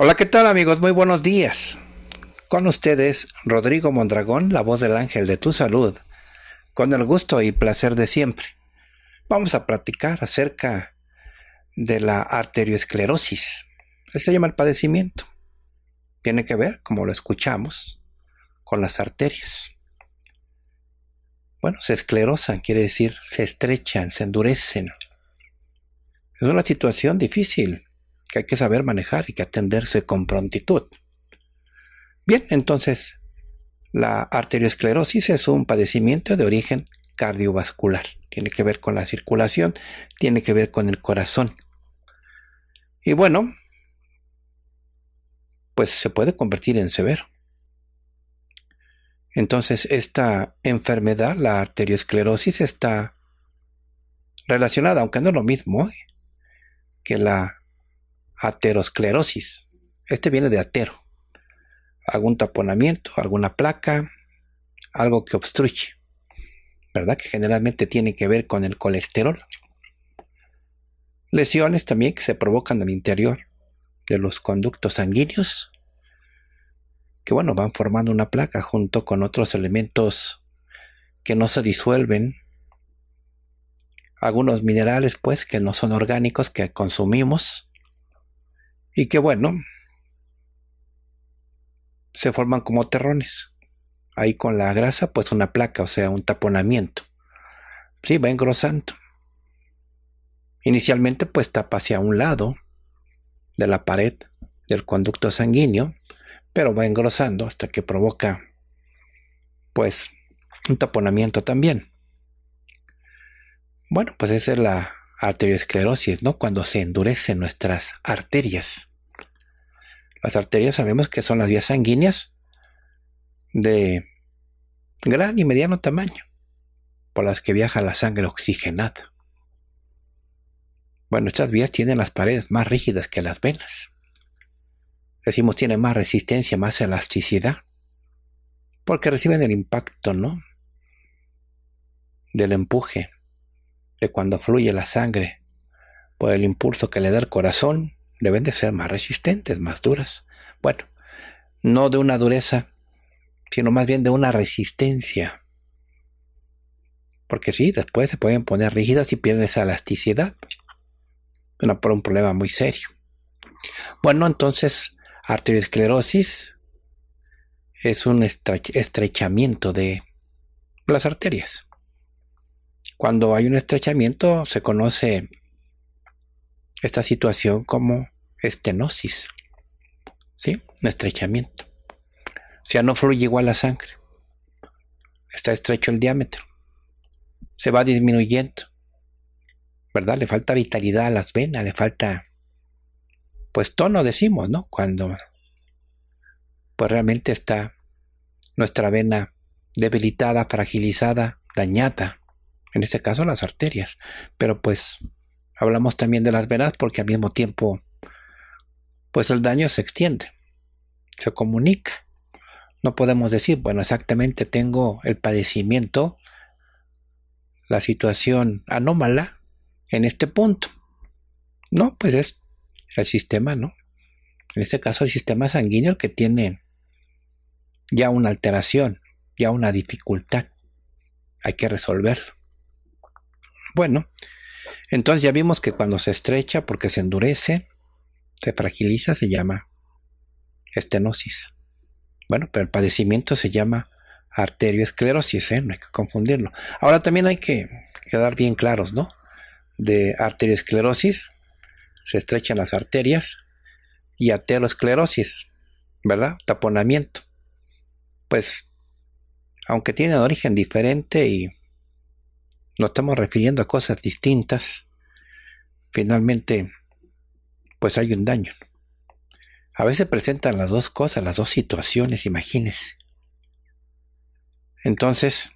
Hola, ¿qué tal amigos? Muy buenos días. Con ustedes, Rodrigo Mondragón, la voz del ángel de tu salud, con el gusto y placer de siempre. Vamos a platicar acerca de la arteriosclerosis. Este se llama el padecimiento. Tiene que ver, como lo escuchamos, con las arterias. Bueno, se esclerosan, quiere decir, se estrechan, se endurecen. Es una situación difícil, que hay que saber manejar y que atenderse con prontitud. Bien, entonces, la arteriosclerosis es un padecimiento de origen cardiovascular. Tiene que ver con la circulación, tiene que ver con el corazón. Y bueno, pues se puede convertir en severo. Entonces, esta enfermedad, la arteriosclerosis, está relacionada, aunque no es lo mismo, ¿eh? que la aterosclerosis. Este viene de atero. Algún taponamiento, alguna placa, algo que obstruye. ¿Verdad? Que generalmente tiene que ver con el colesterol. Lesiones también que se provocan al interior de los conductos sanguíneos, que bueno, van formando una placa junto con otros elementos que no se disuelven, algunos minerales pues que no son orgánicos que consumimos, y que bueno, se forman como terrones. Ahí con la grasa, pues una placa, o sea, un taponamiento. Sí, va engrosando. Inicialmente, pues tapa hacia un lado de la pared del conducto sanguíneo, pero va engrosando hasta que provoca, pues, un taponamiento también. Bueno, pues esa es la arteriosclerosis, ¿no? Cuando se endurecen nuestras arterias. Las arterias sabemos que son las vías sanguíneas de gran y mediano tamaño por las que viaja la sangre oxigenada. Bueno, estas vías tienen las paredes más rígidas que las venas. Decimos tienen más resistencia, más elasticidad, porque reciben el impacto, ¿no? Del empuje, de cuando fluye la sangre, por el impulso que le da el corazón, deben de ser más resistentes, más duras. Bueno, no de una dureza, sino más bien de una resistencia. Porque sí, después se pueden poner rígidas y pierden esa elasticidad. Una, por un problema muy serio. Bueno, entonces, arteriosclerosis es un estrechamiento de las arterias. Cuando hay un estrechamiento se conoce esta situación como estenosis, ¿sí? Un estrechamiento. O sea, no fluye igual la sangre. Está estrecho el diámetro. Se va disminuyendo. ¿Verdad? Le falta vitalidad a las venas, le falta, pues tono decimos, ¿no? Cuando, pues realmente está nuestra vena debilitada, fragilizada, dañada. En este caso las arterias. Pero pues Hablamos también de las venas porque al mismo tiempo, pues el daño se extiende, se comunica. No podemos decir, bueno, exactamente tengo el padecimiento, la situación anómala en este punto. No, pues es el sistema, ¿no? En este caso el sistema sanguíneo que tiene ya una alteración, ya una dificultad. Hay que resolverlo. Bueno, entonces ya vimos que cuando se estrecha porque se endurece, se fragiliza, se llama estenosis. Bueno, pero el padecimiento se llama arteriosclerosis, ¿eh? no hay que confundirlo. Ahora también hay que quedar bien claros, ¿no? De arteriosclerosis, se estrechan las arterias, y aterosclerosis, ¿verdad? Taponamiento. Pues, aunque tienen origen diferente y nos estamos refiriendo a cosas distintas, finalmente, pues hay un daño. A veces presentan las dos cosas, las dos situaciones, imagínense. Entonces,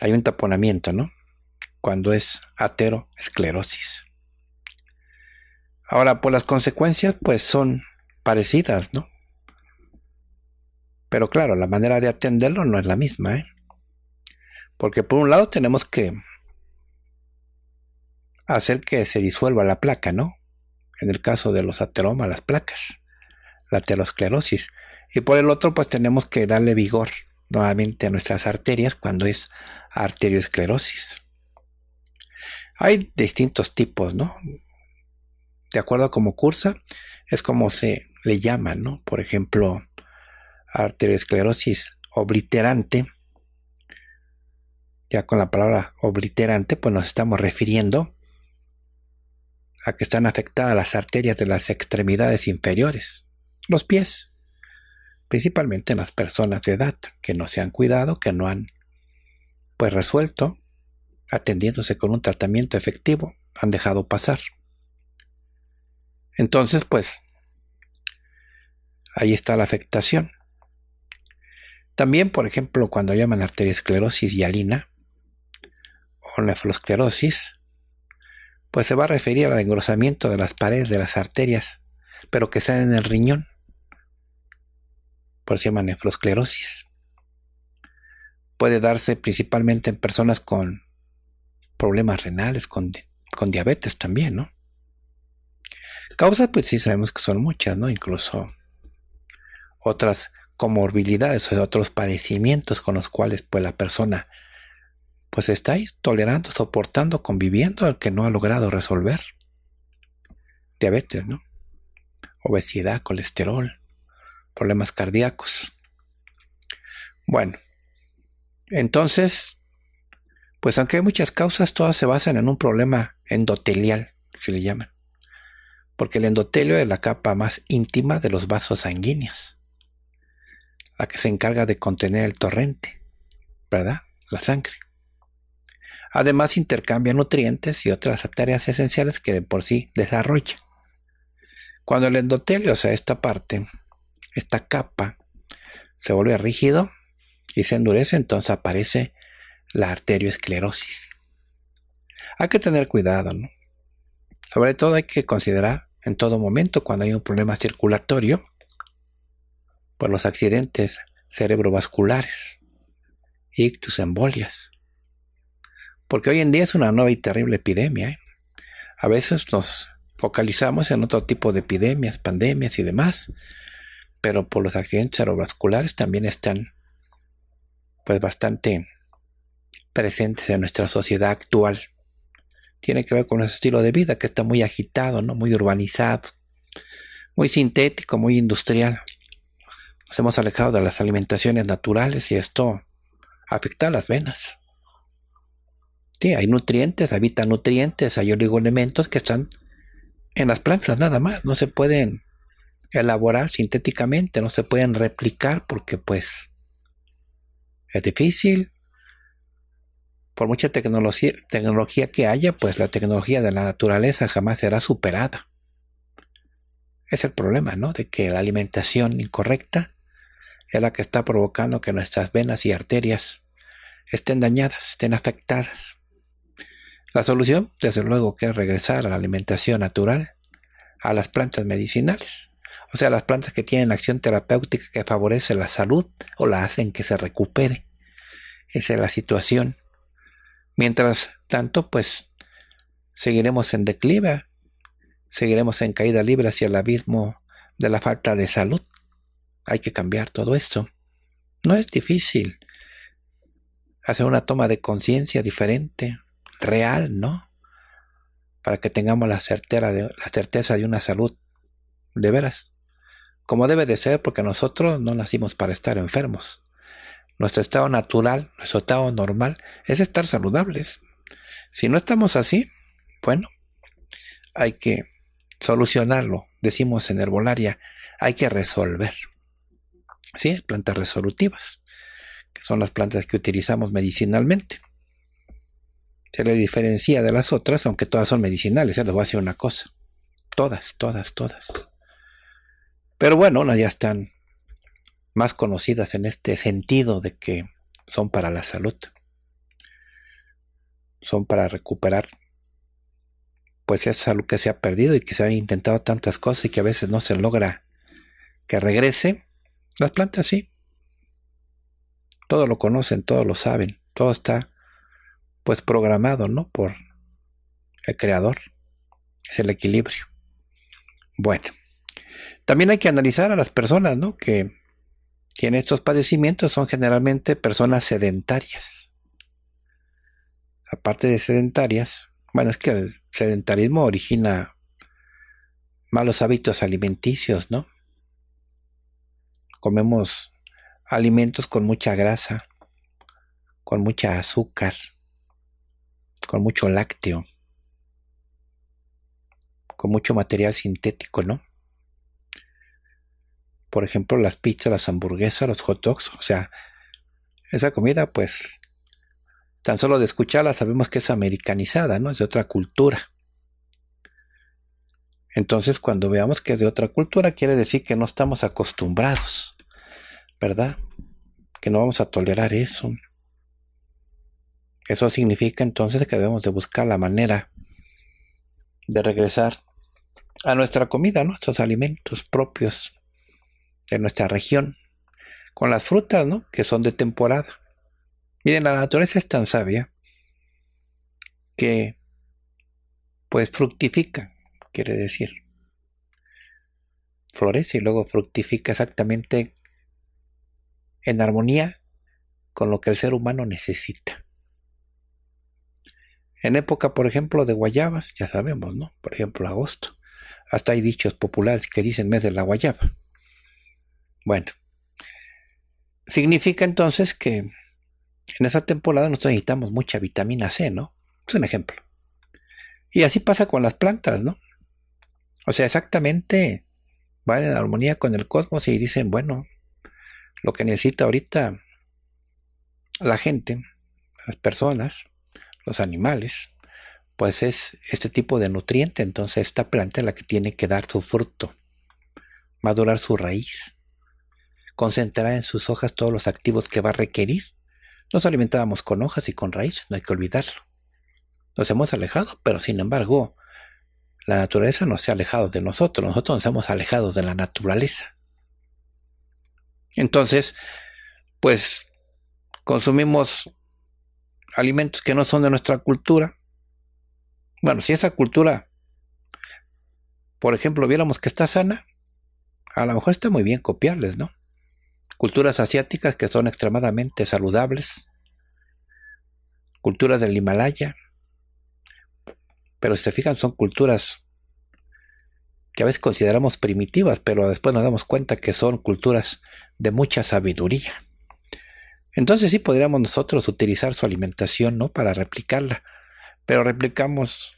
hay un taponamiento, ¿no? Cuando es ateroesclerosis. Ahora, pues las consecuencias, pues son parecidas, ¿no? Pero claro, la manera de atenderlo no es la misma, ¿eh? Porque por un lado tenemos que hacer que se disuelva la placa, ¿no? En el caso de los ateromas, las placas, la aterosclerosis. Y por el otro, pues tenemos que darle vigor nuevamente a nuestras arterias cuando es arteriosclerosis. Hay distintos tipos, ¿no? De acuerdo a cómo cursa, es como se le llama, ¿no? Por ejemplo, arteriosclerosis obliterante ya con la palabra obliterante, pues nos estamos refiriendo a que están afectadas las arterias de las extremidades inferiores, los pies, principalmente en las personas de edad que no se han cuidado, que no han pues resuelto, atendiéndose con un tratamiento efectivo, han dejado pasar. Entonces, pues, ahí está la afectación. También, por ejemplo, cuando llaman arteriosclerosis alina, o nefrosclerosis, pues se va a referir al engrosamiento de las paredes de las arterias, pero que sean en el riñón. Por eso se llama nefrosclerosis. Puede darse principalmente en personas con problemas renales, con, con diabetes también, ¿no? Causas, pues sí sabemos que son muchas, ¿no? Incluso otras comorbilidades o otros padecimientos con los cuales pues la persona pues estáis tolerando, soportando, conviviendo al que no ha logrado resolver. Diabetes, ¿no? Obesidad, colesterol, problemas cardíacos. Bueno, entonces, pues aunque hay muchas causas, todas se basan en un problema endotelial, que le llaman. Porque el endotelio es la capa más íntima de los vasos sanguíneos, la que se encarga de contener el torrente, ¿verdad? La sangre. Además, intercambia nutrientes y otras tareas esenciales que de por sí desarrolla. Cuando el endotelio, o sea, esta parte, esta capa, se vuelve rígido y se endurece, entonces aparece la arteriosclerosis. Hay que tener cuidado, ¿no? Sobre todo hay que considerar en todo momento cuando hay un problema circulatorio por los accidentes cerebrovasculares, ictus, embolias. Porque hoy en día es una nueva y terrible epidemia. ¿eh? A veces nos focalizamos en otro tipo de epidemias, pandemias y demás, pero por los accidentes cerebrovasculares también están pues bastante presentes en nuestra sociedad actual. Tiene que ver con nuestro estilo de vida que está muy agitado, ¿no? muy urbanizado, muy sintético, muy industrial. Nos hemos alejado de las alimentaciones naturales y esto afecta a las venas. Este, hay nutrientes, habita nutrientes, hay oligoelementos que están en las plantas nada más, no se pueden elaborar sintéticamente, no se pueden replicar porque pues es difícil. Por mucha tecnología, tecnología que haya, pues la tecnología de la naturaleza jamás será superada. Es el problema, ¿no? De que la alimentación incorrecta es la que está provocando que nuestras venas y arterias estén dañadas, estén afectadas. La solución, desde luego, que es regresar a la alimentación natural, a las plantas medicinales, o sea, las plantas que tienen acción terapéutica que favorece la salud o la hacen que se recupere. Esa es la situación. Mientras tanto, pues seguiremos en declive, seguiremos en caída libre hacia el abismo de la falta de salud. Hay que cambiar todo esto. No es difícil hacer una toma de conciencia diferente, real, ¿no? Para que tengamos la certeza de, la certeza de una salud de veras, como debe de ser, porque nosotros no nacimos para estar enfermos. Nuestro estado natural, nuestro estado normal, es estar saludables. Si no estamos así, bueno, hay que solucionarlo, decimos en herbolaria, hay que resolver. ¿Sí? Plantas resolutivas, que son las plantas que utilizamos medicinalmente se le diferencia de las otras, aunque todas son medicinales, ya ¿eh? les voy a decir una cosa. Todas, todas, todas. Pero bueno, unas ya están más conocidas en este sentido de que son para la salud. Son para recuperar pues esa salud que se ha perdido y que se han intentado tantas cosas y que a veces no se logra que regrese. Las plantas sí. Todo lo conocen, todos lo saben, todo está pues programado, ¿no? Por el creador. Es el equilibrio. Bueno, también hay que analizar a las personas, ¿no? Que tienen estos padecimientos, son generalmente personas sedentarias. Aparte de sedentarias, bueno, es que el sedentarismo origina malos hábitos alimenticios, ¿no? Comemos alimentos con mucha grasa, con mucha azúcar, con mucho lácteo, con mucho material sintético, ¿no? Por ejemplo, las pizzas, las hamburguesas, los hot dogs, o sea, esa comida, pues, tan solo de escucharla sabemos que es americanizada, ¿no? Es de otra cultura. Entonces, cuando veamos que es de otra cultura, quiere decir que no estamos acostumbrados, ¿verdad? Que no vamos a tolerar eso. Eso significa entonces que debemos de buscar la manera de regresar a nuestra comida, nuestros alimentos propios de nuestra región, con las frutas, ¿no? Que son de temporada. Miren, la naturaleza es tan sabia que pues fructifica, quiere decir. Florece y luego fructifica exactamente en armonía con lo que el ser humano necesita. En época, por ejemplo, de guayabas, ya sabemos, ¿no? Por ejemplo, agosto. Hasta hay dichos populares que dicen mes de la guayaba. Bueno, significa entonces que en esa temporada nosotros necesitamos mucha vitamina C, ¿no? Es un ejemplo. Y así pasa con las plantas, ¿no? O sea, exactamente van en armonía con el cosmos y dicen, bueno, lo que necesita ahorita la gente, las personas, los animales, pues es este tipo de nutriente. Entonces esta planta es la que tiene que dar su fruto, madurar su raíz, concentrar en sus hojas todos los activos que va a requerir. Nos alimentábamos con hojas y con raíces, no hay que olvidarlo. Nos hemos alejado, pero sin embargo, la naturaleza no se ha alejado de nosotros, nosotros nos hemos alejado de la naturaleza. Entonces, pues consumimos alimentos que no son de nuestra cultura. Bueno, si esa cultura, por ejemplo, viéramos que está sana, a lo mejor está muy bien copiarles, ¿no? Culturas asiáticas que son extremadamente saludables, culturas del Himalaya, pero si se fijan son culturas que a veces consideramos primitivas, pero después nos damos cuenta que son culturas de mucha sabiduría. Entonces sí podríamos nosotros utilizar su alimentación, ¿no? Para replicarla. Pero replicamos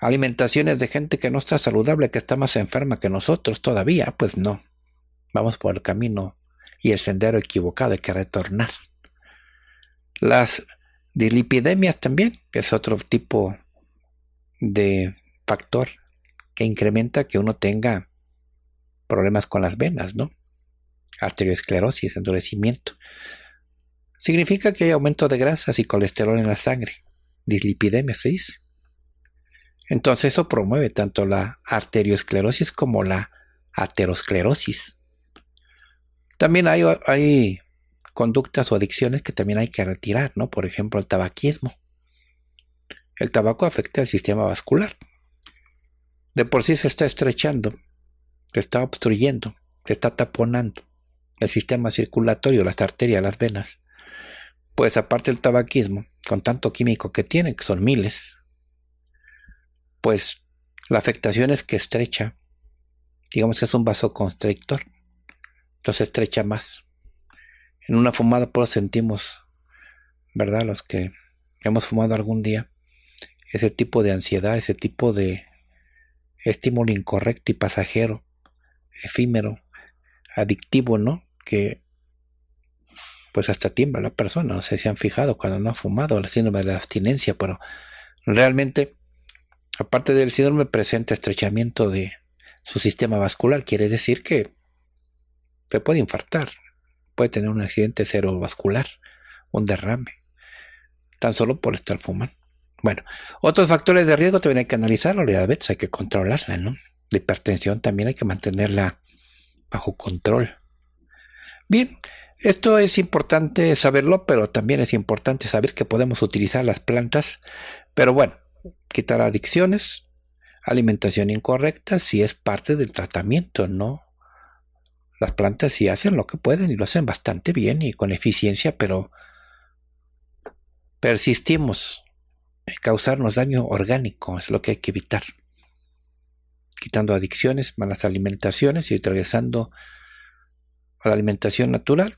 alimentaciones de gente que no está saludable, que está más enferma que nosotros todavía, pues no. Vamos por el camino y el sendero equivocado, hay que retornar. Las dilipidemias también, que es otro tipo de factor que incrementa que uno tenga problemas con las venas, ¿no? arteriosclerosis, endurecimiento. Significa que hay aumento de grasas y colesterol en la sangre, dislipidemia se dice. Entonces eso promueve tanto la arteriosclerosis como la aterosclerosis. También hay, hay conductas o adicciones que también hay que retirar, ¿no? Por ejemplo, el tabaquismo. El tabaco afecta al sistema vascular. De por sí se está estrechando, se está obstruyendo, se está taponando el sistema circulatorio, las arterias, las venas, pues aparte del tabaquismo, con tanto químico que tiene, que son miles, pues la afectación es que estrecha, digamos que es un vasoconstrictor, entonces estrecha más. En una fumada pues sentimos, ¿verdad? Los que hemos fumado algún día, ese tipo de ansiedad, ese tipo de estímulo incorrecto y pasajero, efímero, adictivo, ¿no? que pues hasta tiembla la persona, no sé si han fijado cuando no ha fumado, el síndrome de la abstinencia, pero realmente, aparte del síndrome, presenta estrechamiento de su sistema vascular, quiere decir que se puede infartar, puede tener un accidente cerebrovascular, un derrame, tan solo por estar fumando. Bueno, otros factores de riesgo también hay que analizarlo, la diabetes hay que controlarla, ¿no? La hipertensión también hay que mantenerla bajo control Bien, esto es importante saberlo, pero también es importante saber que podemos utilizar las plantas. Pero bueno, quitar adicciones, alimentación incorrecta, si es parte del tratamiento, ¿no? Las plantas sí hacen lo que pueden y lo hacen bastante bien y con eficiencia, pero persistimos en causarnos daño orgánico, es lo que hay que evitar. Quitando adicciones, malas alimentaciones y regresando la alimentación natural,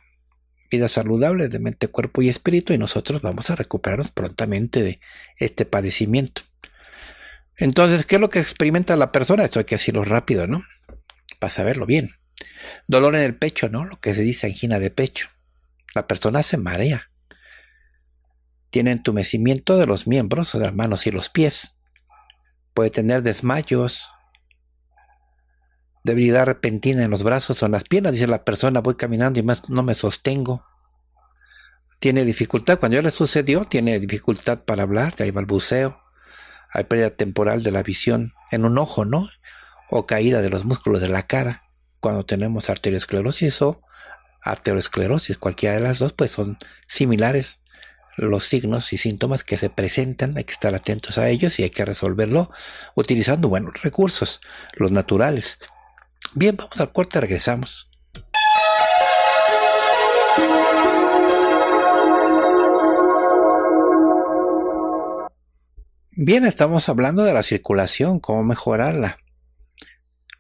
vida saludable de mente, cuerpo y espíritu y nosotros vamos a recuperarnos prontamente de este padecimiento. Entonces, ¿qué es lo que experimenta la persona? Esto hay que decirlo rápido, ¿no? Para saberlo bien. Dolor en el pecho, ¿no? Lo que se dice angina de pecho. La persona se marea. Tiene entumecimiento de los miembros, de las manos y los pies. Puede tener desmayos, debilidad repentina en los brazos o en las piernas, dice la persona, voy caminando y más no me sostengo. Tiene dificultad, cuando ya le sucedió, tiene dificultad para hablar, hay balbuceo, hay pérdida temporal de la visión en un ojo, ¿no? O caída de los músculos de la cara. Cuando tenemos arteriosclerosis o arteriosclerosis, cualquiera de las dos, pues son similares los signos y síntomas que se presentan, hay que estar atentos a ellos y hay que resolverlo utilizando, buenos recursos, los naturales. Bien, vamos al corte, regresamos. Bien, estamos hablando de la circulación, cómo mejorarla,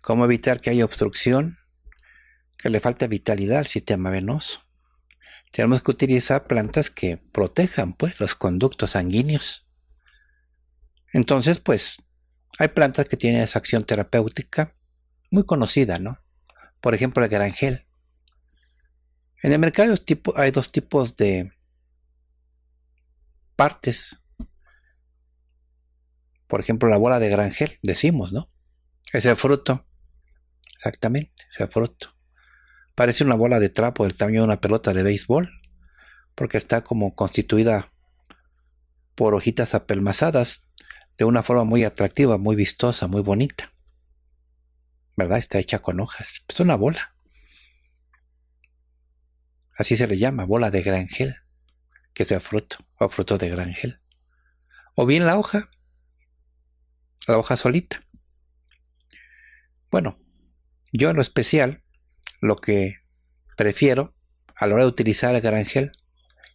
cómo evitar que haya obstrucción, que le falte vitalidad al sistema venoso. Tenemos que utilizar plantas que protejan pues, los conductos sanguíneos. Entonces, pues, hay plantas que tienen esa acción terapéutica, muy conocida, ¿no? Por ejemplo, el granjel. En el mercado hay dos tipos de partes. Por ejemplo, la bola de granjel, decimos, ¿no? Es el fruto. Exactamente, es el fruto. Parece una bola de trapo del tamaño de una pelota de béisbol, porque está como constituida por hojitas apelmazadas de una forma muy atractiva, muy vistosa, muy bonita. ¿verdad? Está hecha con hojas. Es una bola. Así se le llama, bola de granjel, que sea fruto o fruto de granjel. O bien la hoja, la hoja solita. Bueno, yo en lo especial, lo que prefiero a la hora de utilizar el granjel,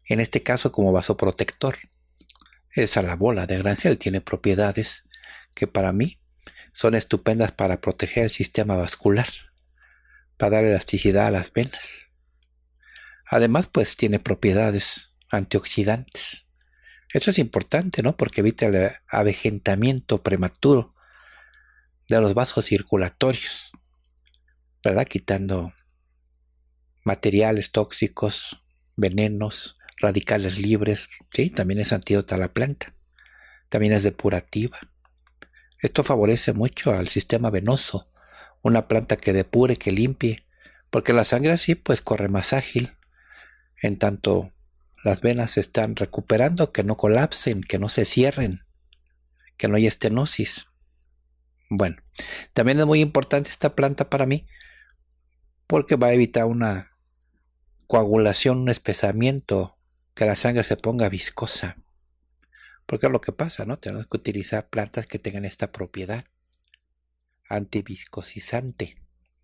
en este caso como vasoprotector, protector. a la bola de granjel tiene propiedades que para mí son estupendas para proteger el sistema vascular, para dar elasticidad a las venas. Además, pues tiene propiedades antioxidantes. Eso es importante, ¿no? Porque evita el avejentamiento prematuro de los vasos circulatorios, ¿verdad? Quitando materiales tóxicos, venenos, radicales libres, ¿sí? También es antídoto a la planta. También es depurativa. Esto favorece mucho al sistema venoso, una planta que depure, que limpie, porque la sangre así pues corre más ágil, en tanto las venas se están recuperando, que no colapsen, que no se cierren, que no haya estenosis. Bueno, también es muy importante esta planta para mí porque va a evitar una coagulación, un espesamiento, que la sangre se ponga viscosa. Porque es lo que pasa, ¿no? Tenemos que utilizar plantas que tengan esta propiedad antiviscosizante,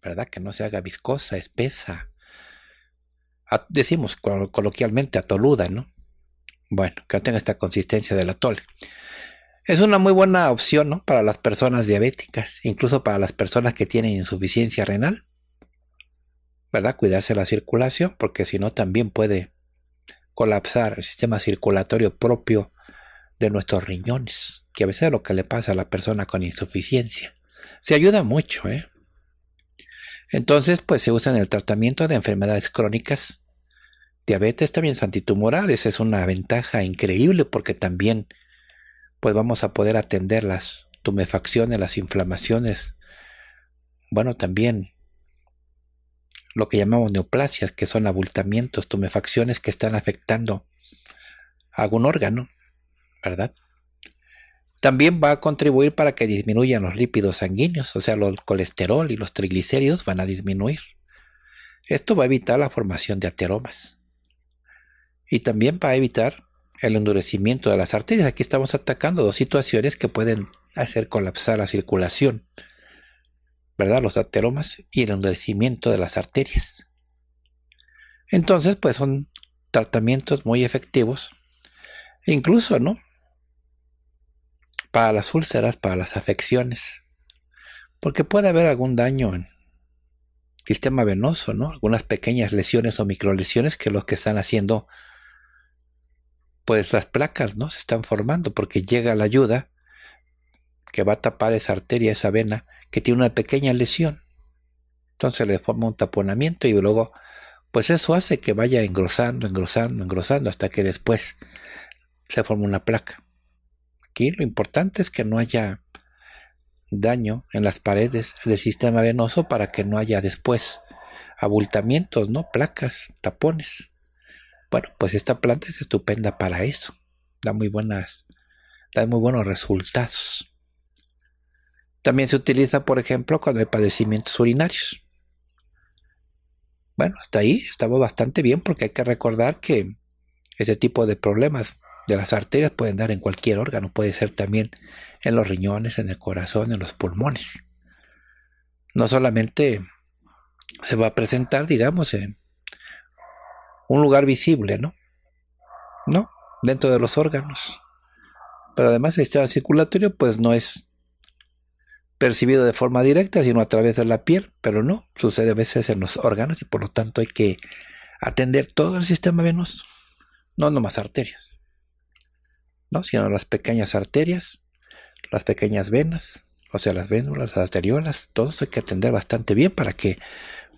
¿verdad? Que no se haga viscosa, espesa. decimos coloquialmente atoluda, ¿no? Bueno, que tenga esta consistencia del atol. Es una muy buena opción, ¿no? Para las personas diabéticas, incluso para las personas que tienen insuficiencia renal, ¿verdad? Cuidarse la circulación, porque si no también puede colapsar el sistema circulatorio propio de nuestros riñones, que a veces es lo que le pasa a la persona con insuficiencia. Se ayuda mucho, ¿eh? Entonces, pues se usa en el tratamiento de enfermedades crónicas. Diabetes también es antitumoral, esa es una ventaja increíble porque también pues vamos a poder atender las tumefacciones, las inflamaciones. Bueno, también lo que llamamos neoplasias, que son abultamientos, tumefacciones que están afectando a algún órgano. ¿verdad? También va a contribuir para que disminuyan los lípidos sanguíneos, o sea, el colesterol y los triglicéridos van a disminuir. Esto va a evitar la formación de ateromas. Y también va a evitar el endurecimiento de las arterias. Aquí estamos atacando dos situaciones que pueden hacer colapsar la circulación, ¿verdad? Los ateromas y el endurecimiento de las arterias. Entonces, pues son tratamientos muy efectivos. incluso, ¿no? para las úlceras, para las afecciones, porque puede haber algún daño en el sistema venoso, ¿no? Algunas pequeñas lesiones o microlesiones que los que están haciendo, pues las placas, ¿no? Se están formando porque llega la ayuda que va a tapar esa arteria, esa vena, que tiene una pequeña lesión. Entonces le forma un taponamiento y luego, pues eso hace que vaya engrosando, engrosando, engrosando, hasta que después se forma una placa lo importante es que no haya daño en las paredes del sistema venoso para que no haya después abultamientos, ¿no? Placas, tapones. Bueno, pues esta planta es estupenda para eso. Da muy buenas, da muy buenos resultados. También se utiliza, por ejemplo, cuando hay padecimientos urinarios. Bueno, hasta ahí estamos bastante bien porque hay que recordar que este tipo de problemas de las arterias pueden dar en cualquier órgano, puede ser también en los riñones, en el corazón, en los pulmones. No solamente se va a presentar, digamos, en un lugar visible, ¿no? No, dentro de los órganos. Pero además el sistema circulatorio pues no es percibido de forma directa, sino a través de la piel, pero no, sucede a veces en los órganos y por lo tanto hay que atender todo el sistema venoso, no nomás arterias. ¿no? sino las pequeñas arterias, las pequeñas venas, o sea, las vénulas, las arteriolas, todos hay que atender bastante bien para que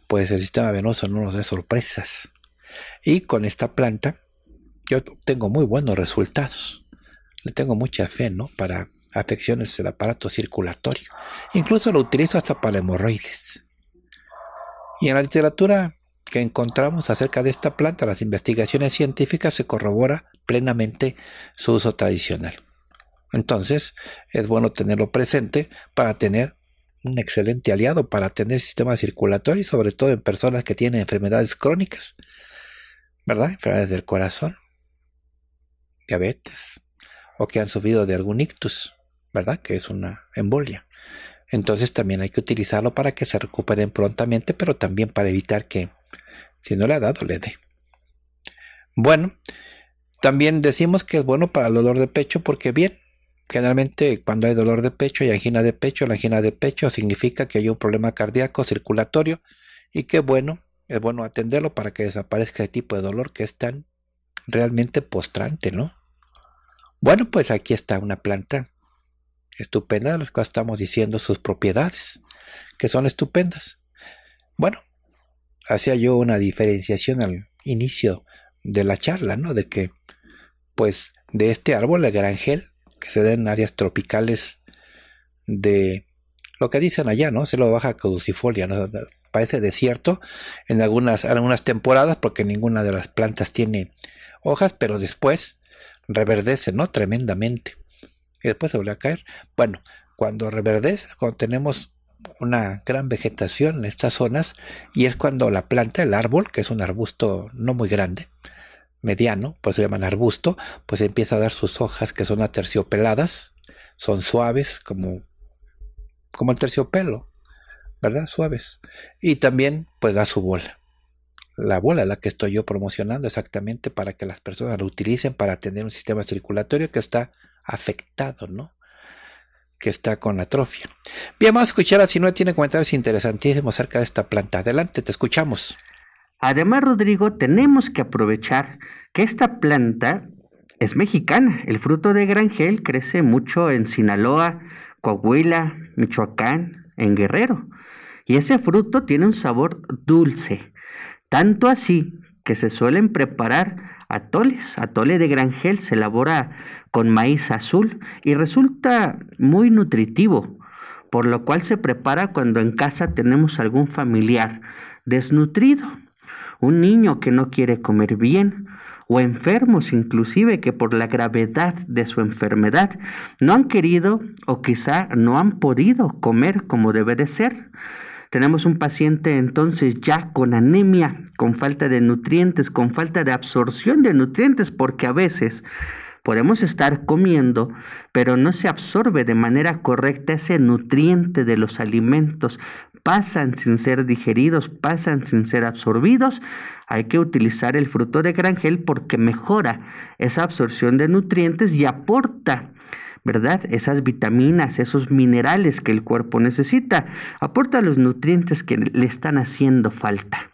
pues el sistema venoso no nos dé sorpresas. Y con esta planta yo tengo muy buenos resultados. Le tengo mucha fe, ¿no? Para afecciones del aparato circulatorio. Incluso lo utilizo hasta para hemorroides. Y en la literatura que encontramos acerca de esta planta, las investigaciones científicas se corrobora plenamente su uso tradicional. Entonces, es bueno tenerlo presente para tener un excelente aliado para tener sistema circulatorio y sobre todo en personas que tienen enfermedades crónicas, ¿verdad? Enfermedades del corazón, diabetes o que han sufrido de algún ictus, ¿verdad? Que es una embolia. Entonces también hay que utilizarlo para que se recuperen prontamente, pero también para evitar que, si no le ha dado, le dé. Bueno, también decimos que es bueno para el dolor de pecho porque bien, generalmente cuando hay dolor de pecho y angina de pecho, la angina de pecho significa que hay un problema cardíaco circulatorio y que bueno, es bueno atenderlo para que desaparezca ese tipo de dolor que es tan realmente postrante, ¿no? Bueno, pues aquí está una planta estupenda de las estamos diciendo sus propiedades, que son estupendas. Bueno, hacía yo una diferenciación al inicio de la charla, ¿no? De que, pues, de este árbol, el granjel, que se da en áreas tropicales de lo que dicen allá, ¿no? Se lo baja caducifolia, ¿no? Parece desierto en algunas, en algunas temporadas porque ninguna de las plantas tiene hojas, pero después reverdece, ¿no? Tremendamente. Y después se vuelve a caer. Bueno, cuando reverdece, cuando tenemos una gran vegetación en estas zonas y es cuando la planta, el árbol, que es un arbusto no muy grande, mediano, pues se llaman arbusto, pues empieza a dar sus hojas que son aterciopeladas, son suaves como, como el terciopelo, ¿verdad? Suaves. Y también pues da su bola. La bola la que estoy yo promocionando exactamente para que las personas la utilicen para tener un sistema circulatorio que está afectado, ¿no? que está con atrofia. Bien, vamos a escuchar a si no tiene comentarios interesantísimos acerca de esta planta. Adelante, te escuchamos. Además, Rodrigo, tenemos que aprovechar que esta planta es mexicana. El fruto de granjel crece mucho en Sinaloa, Coahuila, Michoacán, en Guerrero. Y ese fruto tiene un sabor dulce, tanto así que se suelen preparar atoles, atole de granjel, se elabora con maíz azul y resulta muy nutritivo, por lo cual se prepara cuando en casa tenemos algún familiar desnutrido, un niño que no quiere comer bien o enfermos inclusive que por la gravedad de su enfermedad no han querido o quizá no han podido comer como debe de ser. Tenemos un paciente entonces ya con anemia, con falta de nutrientes, con falta de absorción de nutrientes, porque a veces podemos estar comiendo, pero no se absorbe de manera correcta ese nutriente de los alimentos. Pasan sin ser digeridos, pasan sin ser absorbidos. Hay que utilizar el fruto de granjel porque mejora esa absorción de nutrientes y aporta ¿verdad? Esas vitaminas, esos minerales que el cuerpo necesita, aporta los nutrientes que le están haciendo falta.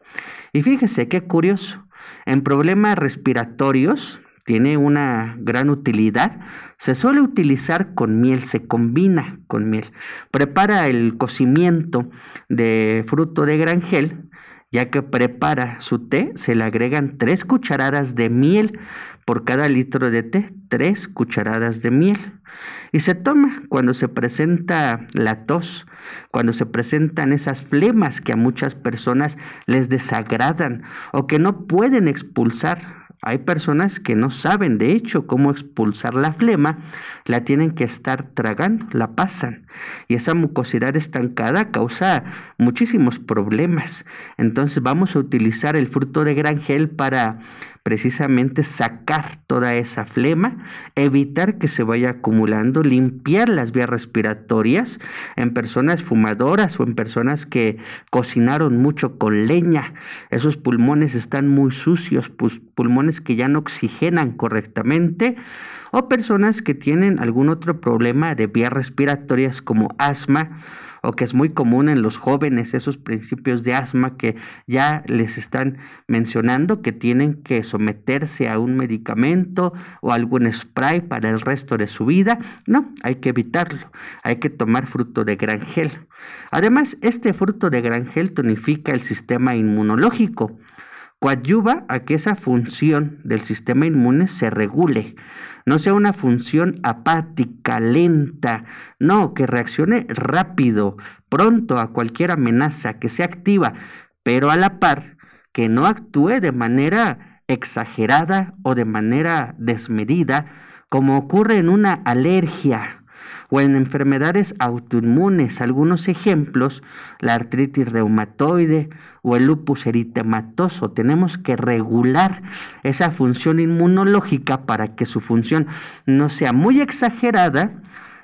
Y fíjese qué curioso, en problemas respiratorios tiene una gran utilidad, se suele utilizar con miel, se combina con miel. Prepara el cocimiento de fruto de granjel, ya que prepara su té, se le agregan tres cucharadas de miel por cada litro de té, tres cucharadas de miel. Y se toma cuando se presenta la tos, cuando se presentan esas flemas que a muchas personas les desagradan o que no pueden expulsar hay personas que no saben de hecho cómo expulsar la flema, la tienen que estar tragando, la pasan. Y esa mucosidad estancada causa muchísimos problemas. Entonces vamos a utilizar el fruto de gran gel para precisamente sacar toda esa flema, evitar que se vaya acumulando, limpiar las vías respiratorias en personas fumadoras o en personas que cocinaron mucho con leña. Esos pulmones están muy sucios, pulmones que ya no oxigenan correctamente o personas que tienen algún otro problema de vías respiratorias como asma o que es muy común en los jóvenes, esos principios de asma que ya les están mencionando que tienen que someterse a un medicamento o algún spray para el resto de su vida. No, hay que evitarlo, hay que tomar fruto de gran granjel. Además, este fruto de gran gel tonifica el sistema inmunológico coadyuva a que esa función del sistema inmune se regule, no sea una función apática, lenta, no, que reaccione rápido, pronto a cualquier amenaza, que se activa, pero a la par que no actúe de manera exagerada o de manera desmedida, como ocurre en una alergia, o en enfermedades autoinmunes, algunos ejemplos, la artritis reumatoide o el lupus eritematoso. Tenemos que regular esa función inmunológica para que su función no sea muy exagerada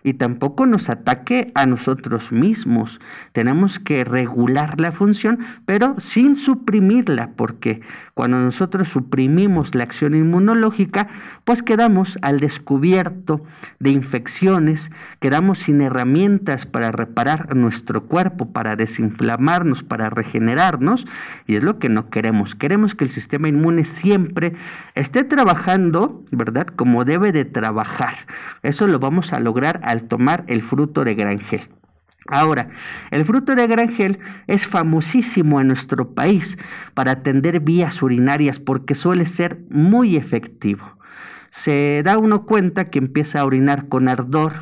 y tampoco nos ataque a nosotros mismos. Tenemos que regular la función, pero sin suprimirla, porque cuando nosotros suprimimos la acción inmunológica, pues quedamos al descubierto de infecciones, quedamos sin herramientas para reparar nuestro cuerpo, para desinflamarnos, para regenerarnos, y es lo que no queremos. Queremos que el sistema inmune siempre esté trabajando, ¿verdad? Como debe de trabajar. Eso lo vamos a lograr al tomar el fruto de granjel. Ahora, el fruto de granjel es famosísimo en nuestro país para atender vías urinarias porque suele ser muy efectivo. Se da uno cuenta que empieza a orinar con ardor,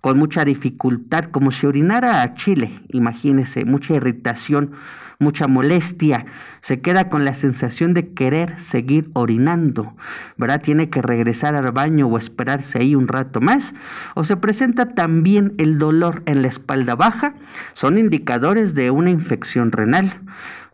con mucha dificultad, como si orinara a Chile, imagínese, mucha irritación, mucha molestia, se queda con la sensación de querer seguir orinando, ¿verdad? Tiene que regresar al baño o esperarse ahí un rato más, o se presenta también el dolor en la espalda baja, son indicadores de una infección renal.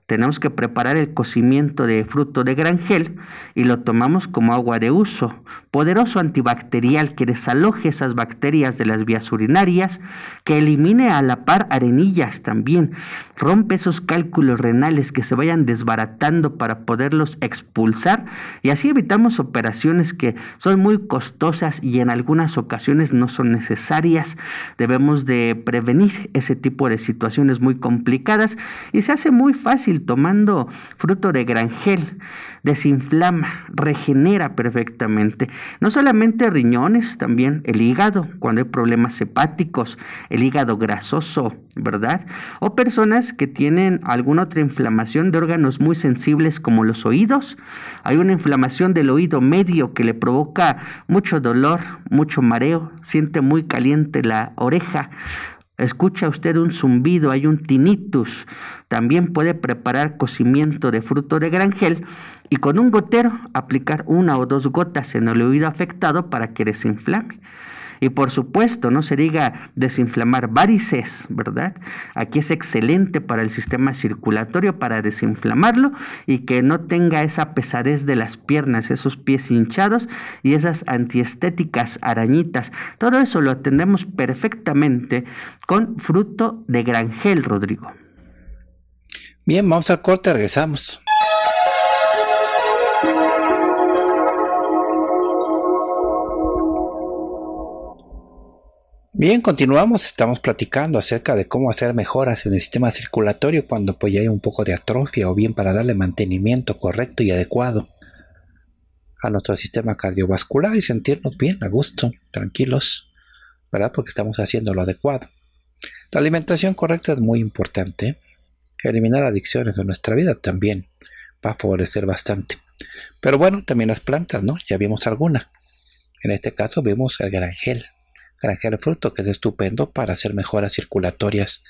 Tenemos que preparar el cocimiento de fruto de gran gel y lo tomamos como agua de uso, poderoso antibacterial que desaloje esas bacterias de las vías urinarias, que elimine a la par arenillas también, rompe esos cálculos renales que se vayan desbaratando para poderlos expulsar y así evitamos operaciones que son muy costosas y en algunas ocasiones no son necesarias. Debemos de prevenir ese tipo de situaciones muy complicadas y se hace muy fácil tomando fruto de granjel, desinflama, regenera perfectamente. No solamente riñones, también el hígado, cuando hay problemas hepáticos, el hígado grasoso, ¿verdad? O personas que tienen alguna otra inflamación de órganos muy sensibles como los oídos. Hay una inflamación del oído medio que le provoca mucho dolor, mucho mareo, siente muy caliente la oreja Escucha usted un zumbido, hay un tinnitus. También puede preparar cocimiento de fruto de granjel y con un gotero aplicar una o dos gotas en el oído afectado para que desinflame. Y por supuesto, no se diga desinflamar varices, ¿verdad? Aquí es excelente para el sistema circulatorio, para desinflamarlo y que no tenga esa pesadez de las piernas, esos pies hinchados y esas antiestéticas arañitas. Todo eso lo atendemos perfectamente con fruto de granjel, Rodrigo. Bien, vamos al corte, regresamos. Bien, continuamos. Estamos platicando acerca de cómo hacer mejoras en el sistema circulatorio cuando pues, ya hay un poco de atrofia o bien para darle mantenimiento correcto y adecuado a nuestro sistema cardiovascular y sentirnos bien, a gusto, tranquilos, ¿verdad? Porque estamos haciendo lo adecuado. La alimentación correcta es muy importante. Eliminar adicciones de nuestra vida también va a favorecer bastante. Pero bueno, también las plantas, ¿no? Ya vimos alguna. En este caso vemos el granjel granjear fruto, que es estupendo para hacer mejoras circulatorias.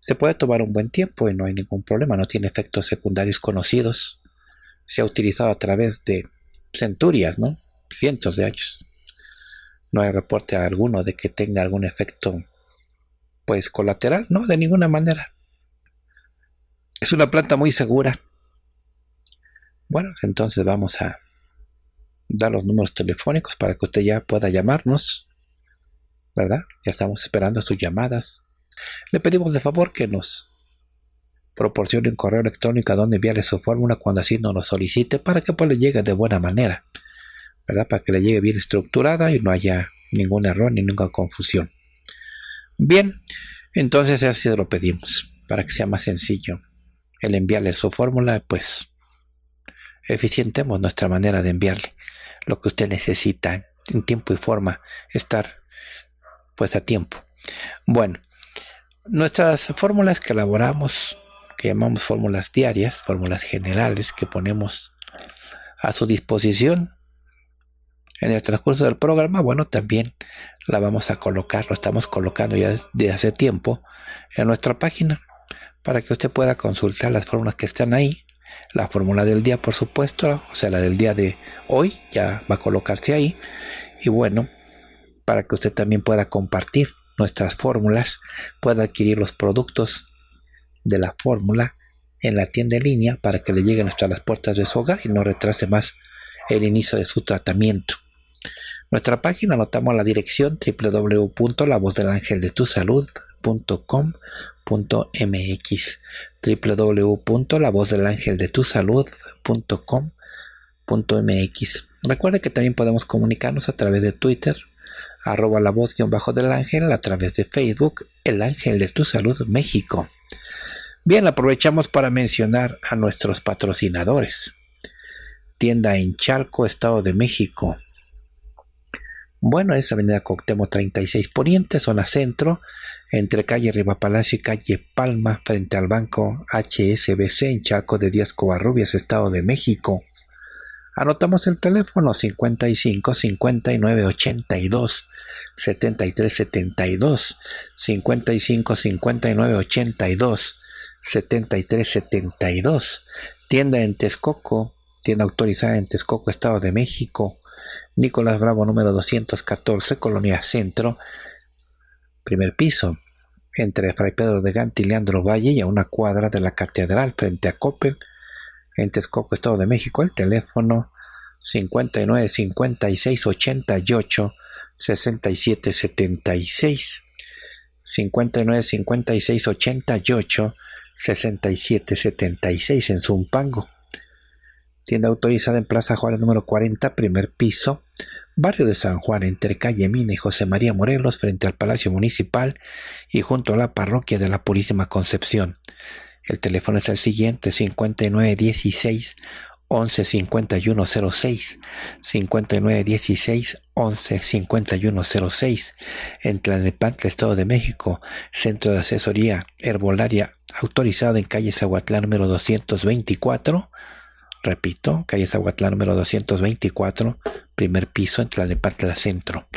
Se puede tomar un buen tiempo y no hay ningún problema, no tiene efectos secundarios conocidos. Se ha utilizado a través de centurias, ¿no? Cientos de años. No hay reporte alguno de que tenga algún efecto, pues colateral, no, de ninguna manera. Es una planta muy segura. Bueno, entonces vamos a dar los números telefónicos para que usted ya pueda llamarnos ¿verdad? Ya estamos esperando sus llamadas. Le pedimos de favor que nos proporcione un correo electrónico a donde enviarle su fórmula cuando así nos lo solicite para que pues le llegue de buena manera, ¿verdad? Para que le llegue bien estructurada y no haya ningún error ni ninguna confusión. Bien, entonces así lo pedimos, para que sea más sencillo el enviarle su fórmula, pues eficientemos nuestra manera de enviarle lo que usted necesita en tiempo y forma, estar pues a tiempo. Bueno, nuestras fórmulas que elaboramos, que llamamos fórmulas diarias, fórmulas generales que ponemos a su disposición en el transcurso del programa, bueno, también la vamos a colocar, lo estamos colocando ya desde hace tiempo en nuestra página para que usted pueda consultar las fórmulas que están ahí. La fórmula del día, por supuesto, o sea, la del día de hoy ya va a colocarse ahí. Y bueno, para que usted también pueda compartir nuestras fórmulas, pueda adquirir los productos de la fórmula en la tienda en línea para que le lleguen hasta las puertas de su hogar y no retrase más el inicio de su tratamiento. Nuestra página anotamos la dirección www.lavozdelangeldetusalud.com.mx www.lavozdelangeldetusalud.com.mx Recuerde que también podemos comunicarnos a través de Twitter, arroba la voz guión bajo del ángel a través de Facebook, el ángel de tu salud México. Bien, aprovechamos para mencionar a nuestros patrocinadores. Tienda en Chalco, Estado de México. Bueno, es Avenida Coctemo 36 Poniente, zona centro, entre calle Riva y calle Palma, frente al banco HSBC en Chaco de Díaz Covarrubias, Estado de México. Anotamos el teléfono 55 59 82 73 72 55 59 82 73 72 tienda en Texcoco tienda autorizada en Texcoco Estado de México Nicolás Bravo número 214 Colonia Centro primer piso entre Fray Pedro de Gante y Leandro Valle y a una cuadra de la catedral frente a Coppel en Texcoco Estado de México el teléfono 59 56 88 6776 76 59 56 88 67 76 en Zumpango. Tienda autorizada en Plaza Juárez número 40, primer piso, barrio de San Juan, entre calle Mina y José María Morelos, frente al Palacio Municipal y junto a la parroquia de la Purísima Concepción. El teléfono es el siguiente 59 5916 115106, 51 06 59 16 11 51 06 en Tlalnepantla, Estado de México, Centro de Asesoría Herbolaria autorizado en calle Zahuatlán número 224. Repito, calle Zahuatlán número 224, primer piso en Tlalnepantla Centro,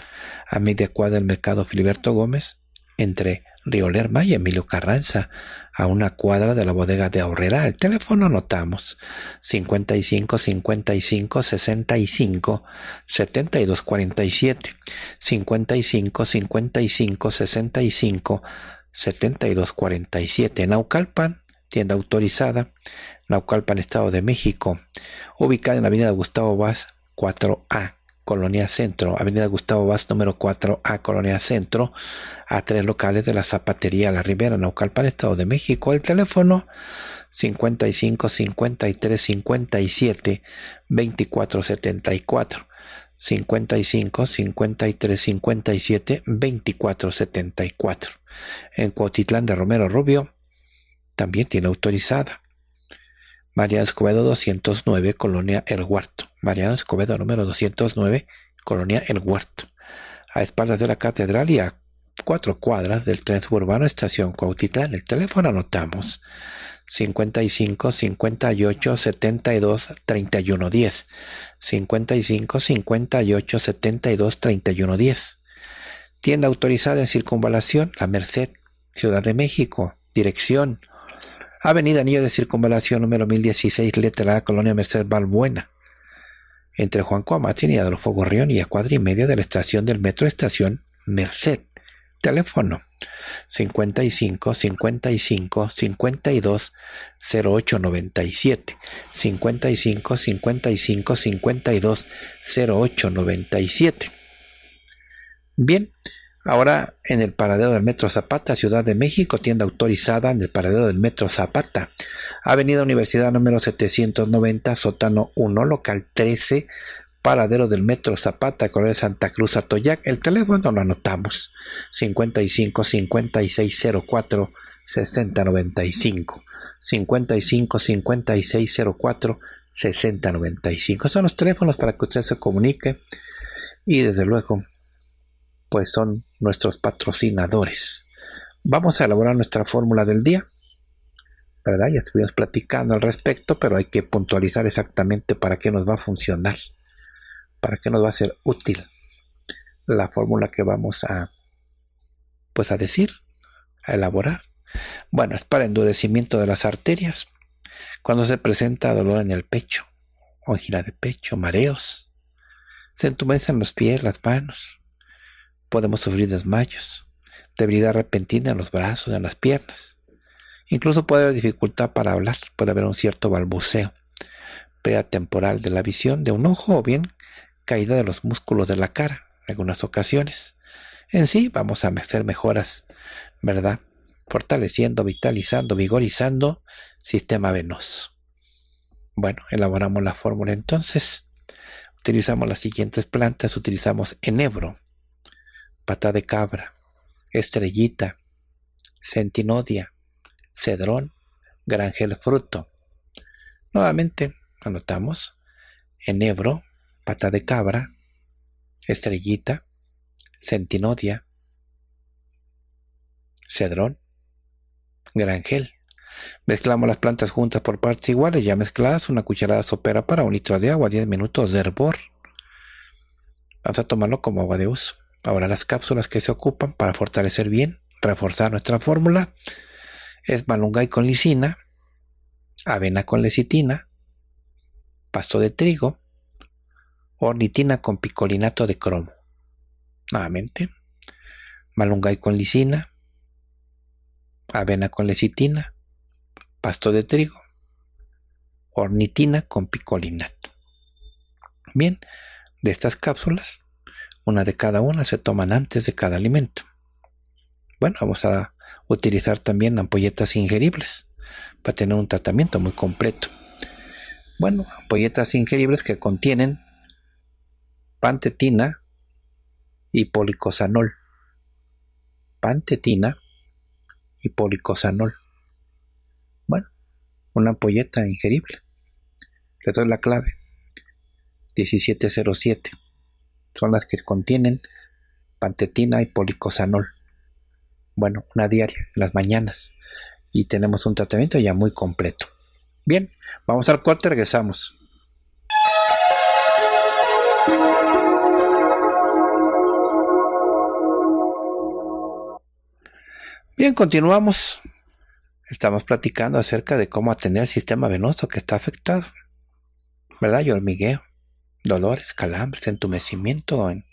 a media cuadra del mercado Filiberto Gómez, entre Riolerma y Emilio Carranza, a una cuadra de la bodega de Aurrera. El teléfono anotamos 55 55 65 72 47 55 55 65 72 47 Naucalpan, tienda autorizada, Naucalpan, Estado de México, ubicada en la avenida Gustavo Vaz 4A. Colonia Centro, Avenida Gustavo Vaz, número 4A, Colonia Centro, a tres locales de la Zapatería La Ribera, Naucalpan, Estado de México. El teléfono 55 53 57 24 74. 55 53 57 24 74. En Cuautitlán de Romero Rubio también tiene autorizada Mariana Escobedo 209, Colonia El Huerto. Mariano Escobedo número 209, Colonia El Huerto. A espaldas de la catedral y a cuatro cuadras del tren suburbano Estación En El teléfono anotamos 55 58 72 31 10. 55 58 72 31 10. Tienda autorizada en circunvalación, La Merced, Ciudad de México. Dirección Avenida Anillo de Circunvalación número 1016, letra A, Colonia Merced Balbuena, entre Juan Coamatín y Adolfo Gorrión y a cuadra y media de la estación del Metro Estación Merced. Teléfono 55 55 52 08 97 55 55 52 08 97. Bien, Ahora en el paradero del Metro Zapata, Ciudad de México, tienda autorizada en el paradero del Metro Zapata, Avenida Universidad número 790, sótano 1, local 13, paradero del Metro Zapata, de Santa Cruz, Atoyac. El teléfono lo anotamos, 55 5604 6095. 55 5604 6095. Son los teléfonos para que usted se comunique y desde luego pues son nuestros patrocinadores. Vamos a elaborar nuestra fórmula del día, ¿verdad? Ya estuvimos platicando al respecto, pero hay que puntualizar exactamente para qué nos va a funcionar, para qué nos va a ser útil la fórmula que vamos a, pues a decir, a elaborar. Bueno, es para endurecimiento de las arterias, cuando se presenta dolor en el pecho, angina de pecho, mareos, se entumecen los pies, las manos, Podemos sufrir desmayos, debilidad repentina en los brazos, en las piernas. Incluso puede haber dificultad para hablar, puede haber un cierto balbuceo, pérdida temporal de la visión de un ojo o bien caída de los músculos de la cara en algunas ocasiones. En sí vamos a hacer mejoras, ¿verdad? Fortaleciendo, vitalizando, vigorizando sistema venoso. Bueno, elaboramos la fórmula entonces. Utilizamos las siguientes plantas, utilizamos enebro, pata de cabra, estrellita, centinodia, cedrón, granjel fruto. Nuevamente, anotamos, enebro, pata de cabra, estrellita, centinodia, cedrón, granjel. Mezclamos las plantas juntas por partes iguales, ya mezcladas, una cucharada sopera para un litro de agua, 10 minutos de hervor. Vamos a tomarlo como agua de uso. Ahora, las cápsulas que se ocupan para fortalecer bien, reforzar nuestra fórmula, es malungay con lisina, avena con lecitina, pasto de trigo, ornitina con picolinato de cromo. Nuevamente, malungay con lisina, avena con lecitina, pasto de trigo, ornitina con picolinato. Bien, de estas cápsulas una de cada una se toman antes de cada alimento. Bueno, vamos a utilizar también ampolletas ingeribles para tener un tratamiento muy completo. Bueno, ampolletas ingeribles que contienen pantetina y policosanol. Pantetina y policosanol. Bueno, una ampolleta ingerible. Le doy la clave. 1707 son las que contienen pantetina y policosanol. Bueno, una diaria, en las mañanas. Y tenemos un tratamiento ya muy completo. Bien, vamos al cuarto, regresamos. Bien, continuamos. Estamos platicando acerca de cómo atender el sistema venoso que está afectado. ¿Verdad? Yo hormigueo dolores, calambres, entumecimiento, en,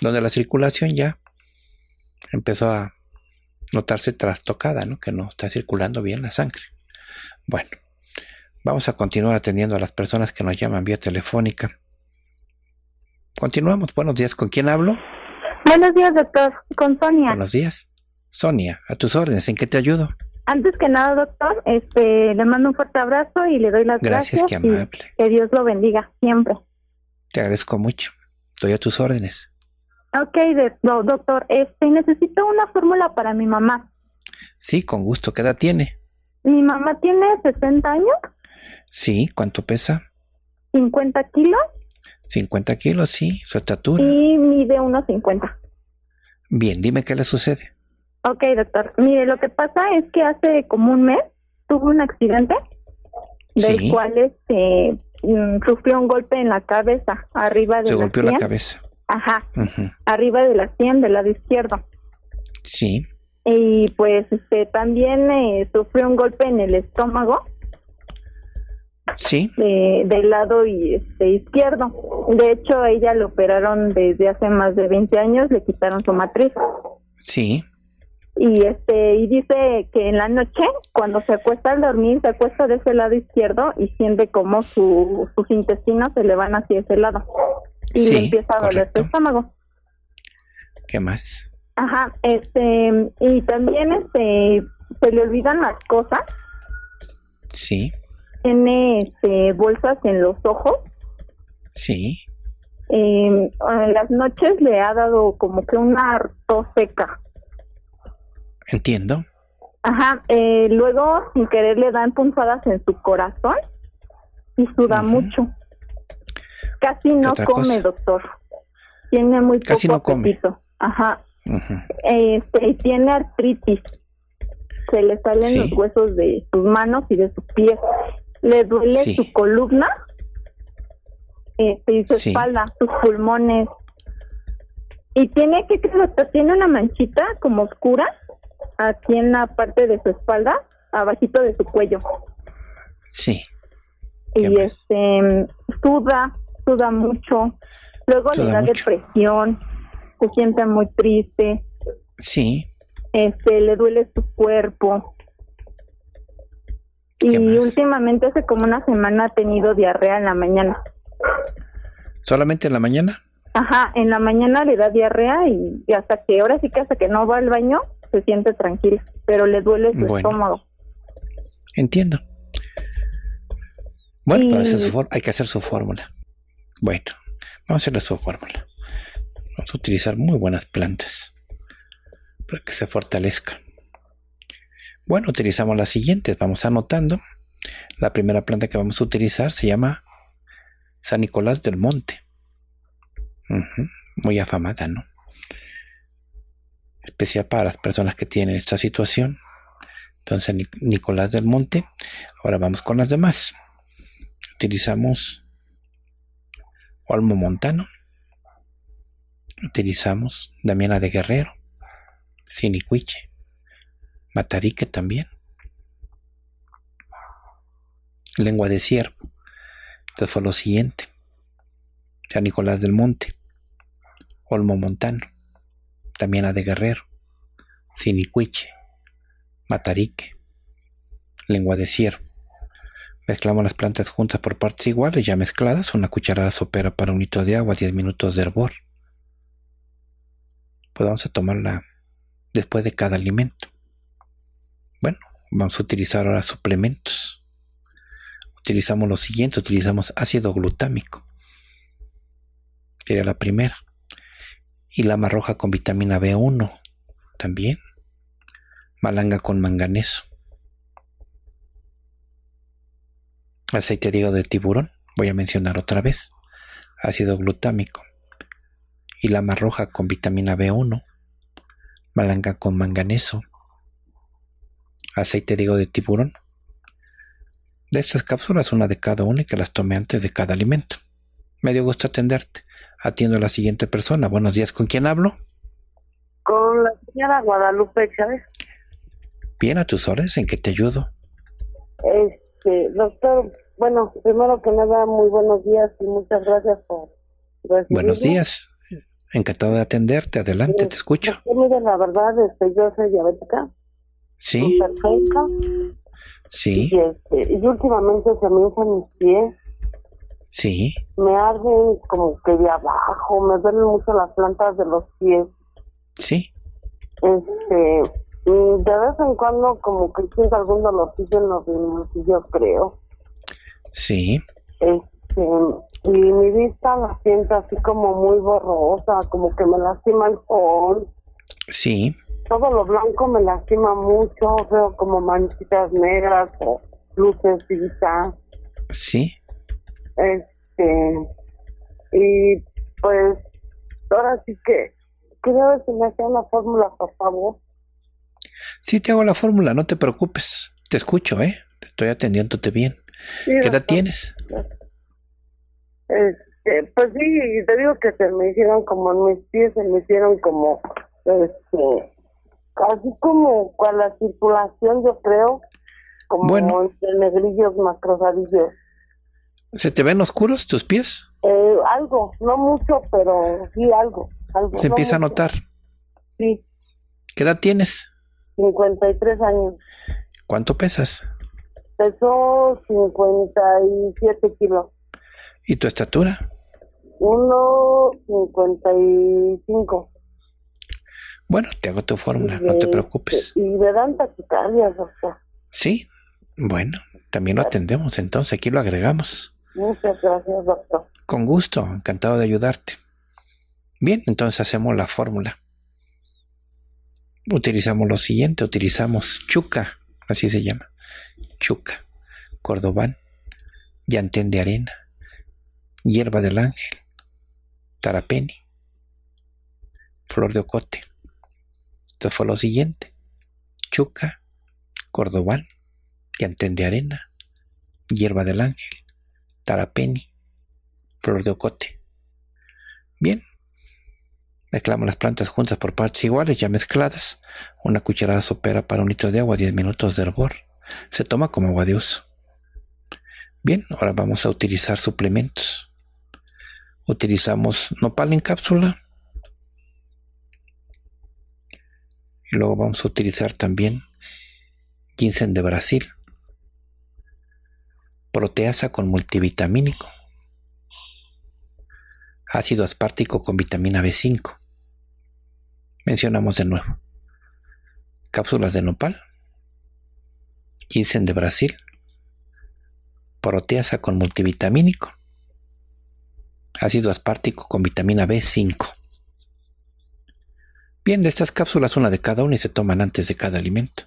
donde la circulación ya empezó a notarse trastocada, que no está circulando bien la sangre. Bueno, vamos a continuar atendiendo a las personas que nos llaman vía telefónica. Continuamos, buenos días, ¿con quién hablo? Buenos días, doctor, con Sonia. Buenos días. Sonia, a tus órdenes, ¿en qué te ayudo? Antes que nada, doctor, este, le mando un fuerte abrazo y le doy las gracias. Gracias, qué amable. que Dios lo bendiga siempre. Te agradezco mucho. Estoy a tus órdenes. Ok, doctor, este, necesito una fórmula para mi mamá. Sí, con gusto. ¿Qué edad tiene? Mi mamá tiene 60 años. Sí, ¿cuánto pesa? 50 kilos. 50 kilos, sí, su estatura. Y mide unos 50. Bien, dime qué le sucede. Ok, doctor. Mire, lo que pasa es que hace como un mes tuvo un accidente del cual este mm, sufrió un golpe en la cabeza, arriba de Se la golpeó la cabeza. Ajá. Arriba de la sien, del lado izquierdo. Sí. Y pues este también eh, sufrió un golpe en el estómago. Sí. De, del lado y, este, izquierdo. De hecho, ella lo operaron desde hace más de 20 años, le quitaron su matriz. Sí y este y dice que en la noche cuando se acuesta al dormir se acuesta de ese lado izquierdo y siente como su, sus intestinos se le van hacia ese lado y le empieza a doler su estómago qué más ajá este y también este se le olvidan las cosas sí tiene este, bolsas en los ojos sí eh, en las noches le ha dado como que una tos seca Entiendo. Ajá, eh, luego sin querer le dan punzadas en su corazón y suda mucho. Casi no come, doctor. Tiene muy Casi poco no Ajá. Este, tiene artritis. Se le salen los huesos de sus manos y de sus pies. Le duele su columna este, y su espalda, sus pulmones. Y tiene que, tiene una manchita como oscura aquí en la parte de su espalda, abajito de su cuello. Sí. Y este suda, suda mucho. Luego le da depresión, se siente muy triste. Sí. Este, le duele su cuerpo. Y últimamente hace como una semana ha tenido diarrea en la mañana. ¿Solamente en la mañana? Ajá, en la mañana le da diarrea y, hasta que ahora sí que hasta que no va al baño, se siente tranquila, pero le duele su estómago. Entiendo. Bueno, hay que hacer su fórmula. Bueno, vamos a hacerle su fórmula. Vamos a utilizar muy buenas plantas para que se fortalezca. Bueno, utilizamos las siguientes. Vamos anotando. La primera planta que vamos a utilizar se llama San Nicolás del Monte. Muy afamada, ¿no? especial para las personas que tienen esta situación. Entonces Nicolás del Monte, ahora vamos con las demás. Utilizamos Olmo Montano, utilizamos Damiana de Guerrero, Cinicuiche, Matarique también, Lengua de Ciervo. Entonces fue lo siguiente. ya Nicolás del Monte, Olmo Montano, también a de Guerrero, Cinicuiche, Matarique, Lengua de Ciervo. Mezclamos las plantas juntas por partes iguales, ya mezcladas, una cucharada sopera para un litro de agua, 10 minutos de hervor. Podemos pues tomarla después de cada alimento. Bueno, vamos a utilizar ahora suplementos. Utilizamos lo siguiente, utilizamos ácido glutámico. Sería la primera y lama roja con vitamina B1 también. Malanga con manganeso. Aceite de de tiburón, voy a mencionar otra vez. Ácido glutámico. Y lama roja con vitamina B1. Malanga con manganeso. Aceite de de tiburón. De estas cápsulas, una de cada una y que las tome antes de cada alimento. Me dio gusto atenderte. Atiendo a la siguiente persona. Buenos días, ¿con quién hablo? Con la señora Guadalupe Chávez. Bien, a tus órdenes, ¿en qué te ayudo? Este, doctor, bueno, primero que nada, muy buenos días y muchas gracias por... Buenos días, encantado de atenderte, adelante, te este, escucho. la verdad, este, yo soy diabética. Sí. Sí. Y, este, y últimamente se me hizo mis pies Sí. Me arden como que de abajo, me duelen mucho las plantas de los pies. Sí. Este, de vez en cuando como que siento algún dolorcillo en los yo creo. Sí. Este, y mi vista la siento así como muy borrosa, como que me lastima el sol. Sí. Todo lo blanco me lastima mucho, veo como manchitas negras o lucecitas. Sí. Este, y pues ahora sí que creo que me hacía la fórmula, por favor. Sí, te hago la fórmula, no te preocupes. Te escucho, ¿eh? Estoy atendiéndote bien. ¿Qué edad tienes? Este, pues sí, te digo que se me hicieron como en mis pies, se me hicieron como, este, así como con la circulación, yo creo, como bueno. entre negrillos más ¿Se te ven oscuros tus pies? Eh, algo, no mucho, pero sí algo. algo Se empieza a notar. Sí. ¿Qué edad tienes? 53 años. ¿Cuánto pesas? Peso 57 kilos. ¿Y tu estatura? 1,55. Bueno, te hago tu fórmula, no te preocupes. Y me dan taquicardias, o sea. Sí, bueno, también lo atendemos, entonces aquí lo agregamos. Muchas gracias, doctor. Con gusto, encantado de ayudarte. Bien, entonces hacemos la fórmula. Utilizamos lo siguiente, utilizamos chuca, así se llama, chuca, cordobán, llantén de arena, hierba del ángel, tarapeni, flor de ocote. Entonces fue lo siguiente, chuca, cordobán, llantén de arena, hierba del ángel, tarapeni, flor de ocote. Bien. Mezclamos las plantas juntas por partes iguales, ya mezcladas. Una cucharada sopera para un litro de agua, 10 minutos de hervor. Se toma como agua de uso. Bien, ahora vamos a utilizar suplementos. Utilizamos nopal en cápsula. Y luego vamos a utilizar también ginseng de Brasil proteasa con multivitamínico, ácido aspártico con vitamina B5. Mencionamos de nuevo. Cápsulas de nopal, ginseng de Brasil, proteasa con multivitamínico, ácido aspártico con vitamina B5. Bien, de estas cápsulas una de cada una y se toman antes de cada alimento.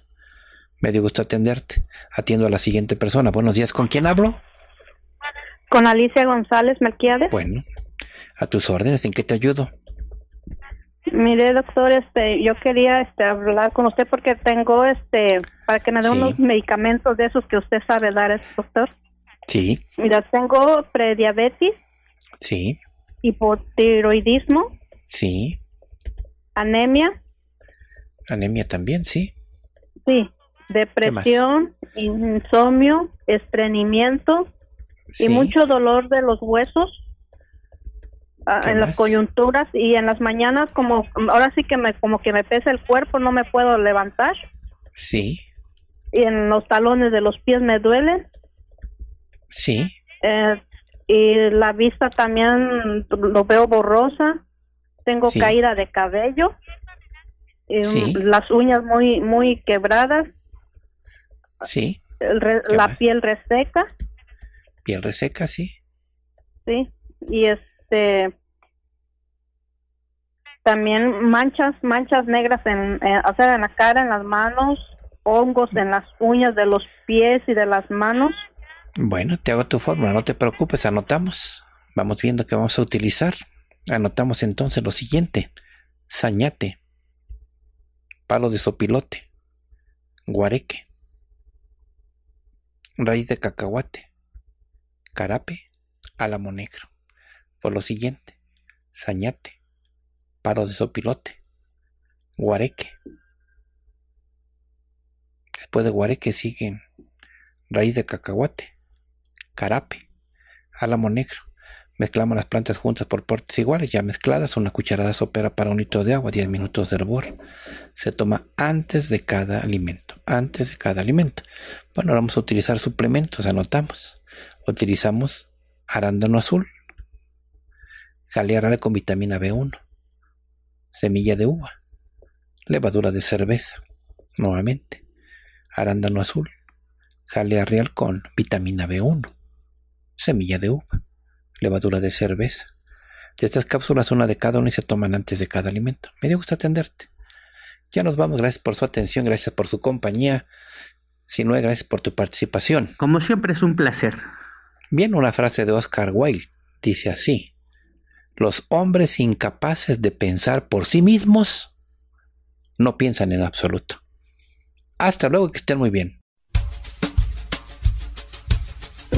Me dio gusto atenderte. Atiendo a la siguiente persona. Buenos días, ¿con quién hablo? Con Alicia González Melquiades. Bueno, a tus órdenes, ¿en qué te ayudo? Mire, doctor, este, yo quería este, hablar con usted porque tengo este, para que me dé unos medicamentos de esos que usted sabe dar, doctor. Sí. Mira, tengo prediabetes. Sí. Hipotiroidismo. Sí. Anemia. Anemia también, sí. Sí depresión, insomnio, estreñimiento y mucho dolor de los huesos ah, en las coyunturas y en las mañanas como ahora sí que me como que me pesa el cuerpo, no me puedo levantar. Sí. Y en los talones de los pies me duelen. Sí. Eh, y la vista también lo veo borrosa. Tengo caída de cabello. Y Las uñas muy muy quebradas Sí. la piel reseca. Piel reseca, sí. Sí. Y este también manchas, manchas negras en, eh, en la cara, en las manos, hongos en las uñas de los pies y de las manos. Bueno, te hago tu fórmula, no te preocupes, anotamos. Vamos viendo qué vamos a utilizar. Anotamos entonces lo siguiente: sañate, palo de sopilote, guareque, raíz de cacahuate, carape, álamo negro. Por lo siguiente, sañate, paro de sopilote, guareque. Después de guareque siguen raíz de cacahuate, carape, álamo negro. Mezclamos las plantas juntas por partes iguales, ya mezcladas. Una cucharada sopera para un litro de agua, 10 minutos de hervor. Se toma antes de cada alimento. Antes de cada alimento. Bueno, vamos a utilizar suplementos, anotamos. Utilizamos arándano azul, jalea real con vitamina B1, semilla de uva, levadura de cerveza, nuevamente, arándano azul, jalea real con vitamina B1, semilla de uva levadura de cerveza. De estas cápsulas, una de cada una y se toman antes de cada alimento. Me dio gusto atenderte. Ya nos vamos, gracias por su atención, gracias por su compañía. Si no, gracias por tu participación. Como siempre es un placer. Bien, una frase de Oscar Wilde dice así. Los hombres incapaces de pensar por sí mismos no piensan en absoluto. Hasta luego, que estén muy bien.